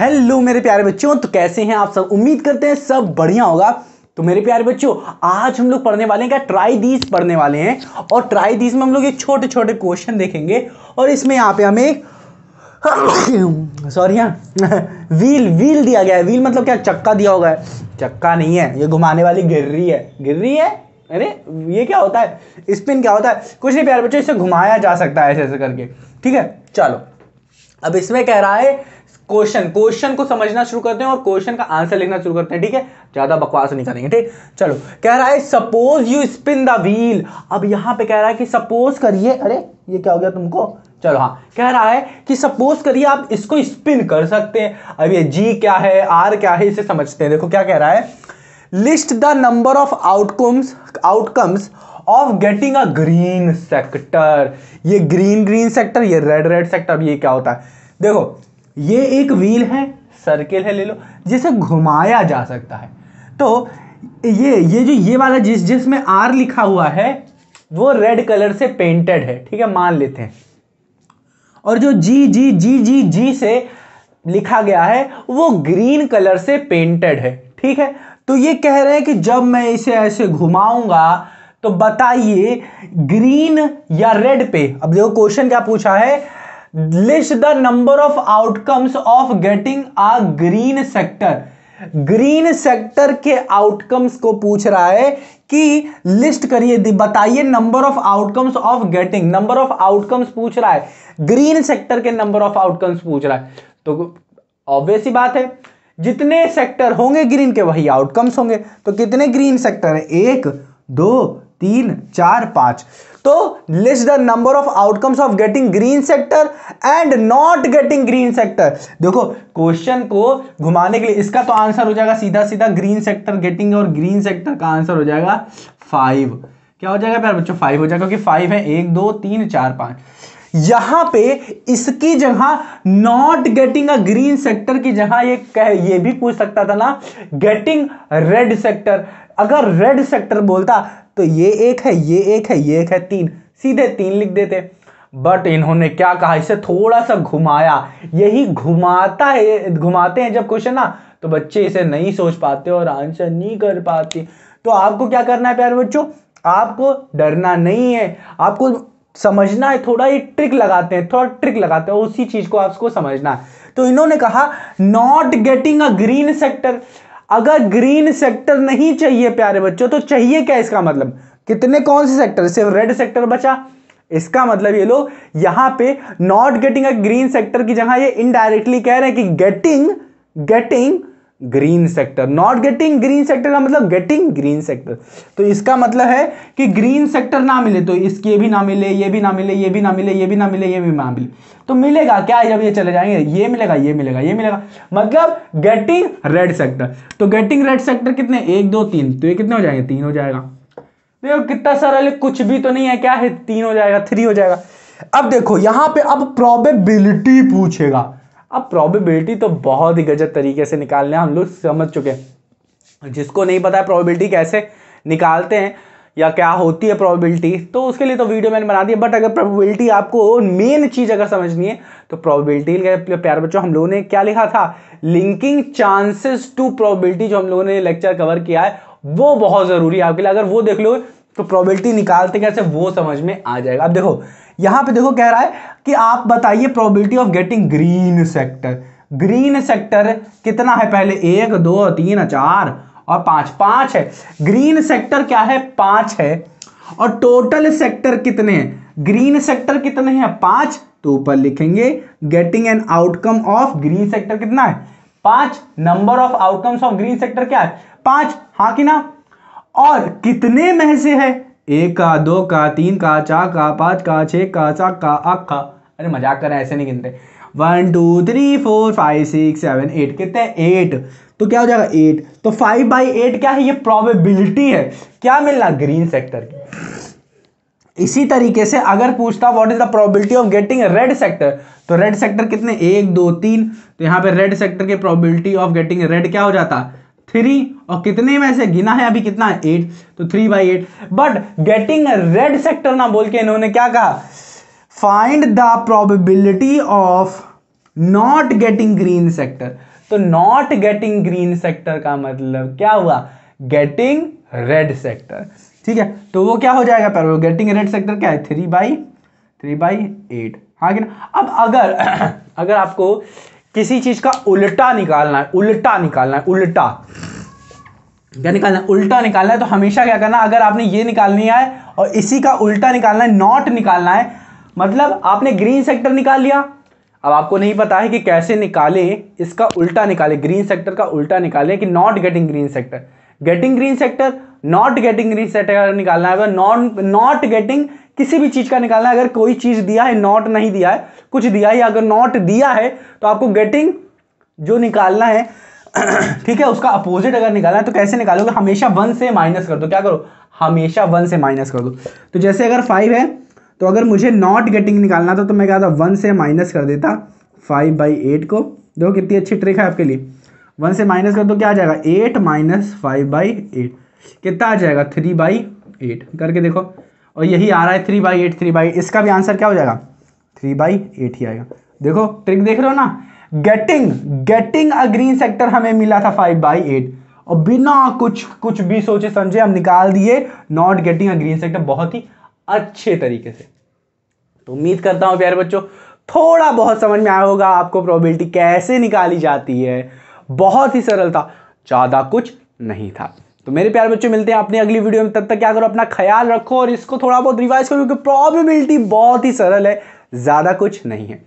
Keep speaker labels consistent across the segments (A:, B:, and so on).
A: hello मेरे प्यारे बच्चों तो कैसे हैं आप सब उम्मीद करते हैं सब बढ़िया होगा तो मेरे प्यारे बच्चों आज हम लोग पढ़ने वाले हैं क्या ट्राई दीज पढ़ने वाले हैं और ट्राई दीज में हम लोग ये छोटे छोटे क्वेश्चन देखेंगे और इसमें यहाँ पे हमें सॉरी हाँ व्हील व्हील दिया गया है व्हील मतलब क्या चक्का दिया होगा चक्का नहीं है ये घुमाने वाली गिर्री है गिर्री है अरे ये क्या होता है स्पिन क्या होता है कुछ नहीं प्यारे बच्चों इसे घुमाया जा सकता है ऐसे ऐसे करके ठीक है चलो अब इसमें कह रहा है क्वेश्चन क्वेश्चन को समझना शुरू करते हैं और क्वेश्चन का आंसर लिखना शुरू करते हैं ठीक है ज्यादा बकवास नहीं करेंगे ठीक चलो कह रहा है suppose you spin the wheel अब यहां पे कह रहा है कि सपोज करिए अरे ये क्या हो गया तुमको चलो हाँ कह रहा है कि सपोज करिए आप इसको स्पिन कर सकते हैं अब ये जी क्या है आर क्या है इसे समझते हैं देखो क्या कह रहा है list the number of outcomes outcomes of getting a green sector ये ग्रीन ग्रीन सेक्टर ये रेड रेड सेक्टर ये क्या होता है देखो ये एक व्हील है सर्किल है ले लो जिसे घुमाया जा सकता है तो ये ये जो ये वाला जिस जिसमें आर लिखा हुआ है वो रेड कलर से पेंटेड है ठीक है मान लेते हैं और जो जी जी जी जी जी से लिखा गया है वो ग्रीन कलर से पेंटेड है ठीक है तो ये कह रहे हैं कि जब मैं इसे ऐसे घुमाऊंगा तो बताइए ग्रीन या रेड पे अब देखो क्वेश्चन क्या पूछा है list the number of outcomes of getting a green sector green sector के आउटकम्स को पूछ रहा है कि लिस्ट करिए बताइए number of outcomes of getting number of outcomes पूछ रहा है ग्रीन सेक्टर के नंबर ऑफ आउटकम्स पूछ रहा है तो ऑब्वियस ही बात है जितने सेक्टर होंगे ग्रीन के वही आउटकम्स होंगे तो कितने ग्रीन सेक्टर है एक दो तीन चार पांच तो list the number of outcomes of getting green sector and not getting green sector देखो क्वेश्चन को घुमाने के लिए इसका तो आंसर हो जाएगा सीधा सीधा ग्रीन सेक्टर गेटिंग और ग्रीन सेक्टर का आंसर हो जाएगा फाइव क्या हो जाएगा प्यार बच्चों फाइव हो जाएगा क्योंकि फाइव है एक दो तीन चार पांच यहां पे इसकी जगह not getting a green sector की जगह ये कह ये भी पूछ सकता था ना गेटिंग रेड सेक्टर अगर रेड सेक्टर बोलता तो ये एक है ये एक है ये एक है तीन सीधे तीन लिख देते बट इन्होंने क्या कहा इसे थोड़ा सा घुमाया यही घुमाता है घुमाते हैं जब क्वेश्चन ना तो बच्चे इसे नहीं सोच पाते और आंसर नहीं कर पाते तो आपको क्या करना है प्यारे बच्चों आपको डरना नहीं है आपको समझना है थोड़ा ही ट्रिक लगाते हैं थोड़ा ट्रिक लगाते हैं उसी चीज को आपको समझना है तो इन्होंने कहा not getting a green sector अगर ग्रीन सेक्टर नहीं चाहिए प्यारे बच्चों तो चाहिए क्या इसका मतलब कितने कौन से सेक्टर सिर्फ रेड सेक्टर बचा इसका मतलब ये लोग यहां पे not getting a green sector की जगह ये इनडायरेक्टली कह रहे हैं कि getting getting green sector not getting green sector का मतलब गेटिंग ग्रीन सेक्टर तो इसका मतलब है कि ग्रीन सेक्टर ना मिले तो इसके भी ना मिले ये भी ना मिले ये भी ना मिले ये भी ना मिले ये भी ना मिले तो मिलेगा क्या जब ये चले जाएंगे ये मिलेगा ये मिलेगा ये मिलेगा मतलब गेटिंग रेड सेक्टर तो गेटिंग रेड सेक्टर कितने एक दो तीन तो ये कितने हो जाएंगे तीन हो जाएगा देखो कितना सरल कुछ भी तो नहीं है क्या है तीन हो जाएगा थ्री हो जाएगा अब देखो यहां पे अब प्रोबेबिलिटी पूछेगा अब प्रोबेबिलिटी तो बहुत ही गजब तरीके से निकालने हम लोग समझ चुके हैं जिसको नहीं पता है प्रोबेबिलिटी कैसे निकालते हैं या क्या होती है प्रोबेबिलिटी तो उसके लिए तो वीडियो मैंने बना दिया बट अगर प्रोबेबिलिटी आपको मेन चीज़ अगर समझनी है तो प्रोबेबिलिटी प्यार बच्चों हम लोगों ने क्या लिखा था लिंकिंग चांसेस टू प्रोबेबिलिटी जो हम लोगों ने लेक्चर कवर किया है वो बहुत ज़रूरी है आपके लिए अगर वो देख लो तो प्रोबेबिलिटी निकालते कैसे वो समझ में आ जाएगा अब देखो यहां पे देखो कह रहा है कि आप बताइए probability of getting green sector green sector कितना है पहले एक दो तीन चार और पांच पांच है ग्रीन सेक्टर क्या है पांच है और टोटल सेक्टर कितने हैं ग्रीन सेक्टर कितने हैं पांच तो ऊपर लिखेंगे getting an outcome of green sector कितना है पांच number of outcomes of green sector क्या है पांच हाँ कि ना और कितने में से है एक का दो का तीन का चार का पांच का छ का सात का आठ का अरे मजाक कर रहे हैं ऐसे नहीं गिनते one two three four five six seven eight कितने एट तो क्या हो जाएगा एट तो फाइव बाई एट क्या है ये प्रोबेबिलिटी है क्या मिल रहा ग्रीन सेक्टर की इसी तरीके से अगर पूछता what is the probability of getting red sector तो रेड सेक्टर कितने एक दो तीन तो यहां पे रेड सेक्टर की प्रोबेबिलिटी ऑफ गेटिंग रेड क्या हो जाता थ्री और कितने में से गिना है अभी कितना एट तो three by eight but getting red sector ना बोल के इन्होंने क्या कहा find the probability of not getting green sector तो नॉट गेटिंग ग्रीन सेक्टर का मतलब क्या हुआ गेटिंग रेड सेक्टर ठीक है तो वो क्या हो जाएगा पर गेटिंग रेड सेक्टर क्या है three by three by eight हाँ ना अब अगर अगर आपको किसी चीज का उल्टा निकालना है उल्टा निकालना है उल्टा क्या निकालना है उल्टा निकालना है तो हमेशा क्या करना अगर आपने ये निकालनी है और इसी का उल्टा निकालना है नॉट निकालना है मतलब आपने ग्रीन सेक्टर निकाल लिया अब आपको नहीं पता है कि कैसे निकाले इसका उल्टा निकाले ग्रीन सेक्टर का उल्टा निकाले कि not getting green sector getting green sector not getting green sector निकालना है नॉट नॉट गेटिंग किसी भी चीज़ का निकालना है अगर कोई चीज़ दिया है नॉट नहीं दिया है कुछ दिया है अगर नॉट दिया है तो आपको गेटिंग जो निकालना है ठीक है उसका अपोजिट अगर निकालना है तो कैसे निकालोगे हमेशा वन से माइनस कर दो क्या करो हमेशा वन से माइनस कर दो तो जैसे अगर फाइव है तो अगर मुझे नॉट गेटिंग निकालना था तो मैं क्या था वन से माइनस कर देता फाइव बाई एट को देखो कितनी अच्छी ट्रिक है आपके लिए वन से माइनस कर दो क्या आ जाएगा eight minus five by eight कितना आ जाएगा थ्री बाई एट करके देखो और यही आ रहा है three by eight three by इसका भी आंसर क्या हो जाएगा थ्री बाई एट ही आएगा देखो ट्रिक देख रहे हो ना getting getting a green sector हमें मिला था फाइव बाई एट और बिना कुछ कुछ भी सोचे समझे हम निकाल दिए not getting a green sector बहुत ही अच्छे तरीके से तो उम्मीद करता हूँ प्यारे बच्चों थोड़ा बहुत समझ में आया होगा आपको प्रोबेबिलिटी कैसे निकाली जाती है बहुत ही सरल था ज़्यादा कुछ नहीं था तो मेरे प्यार बच्चों मिलते हैं अपनी अगली वीडियो में तब तक क्या करो अपना ख्याल रखो और इसको थोड़ा बहुत रिवाइज करो क्योंकि प्रॉबिलिटी बहुत ही सरल है ज़्यादा कुछ नहीं है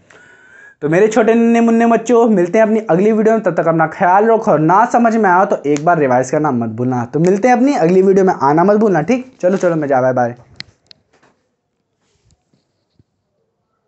A: तो मेरे छोटे नन्हे मुन्ने बच्चों मिलते हैं अपनी अगली वीडियो में तब तक अपना ख्याल रखो और ना समझ में आया तो एक बार रिवाइज करना मत भूलना तो मिलते हैं अपनी अगली वीडियो में आना मत भूलना ठीक चलो चलो मैं जा बाय बाय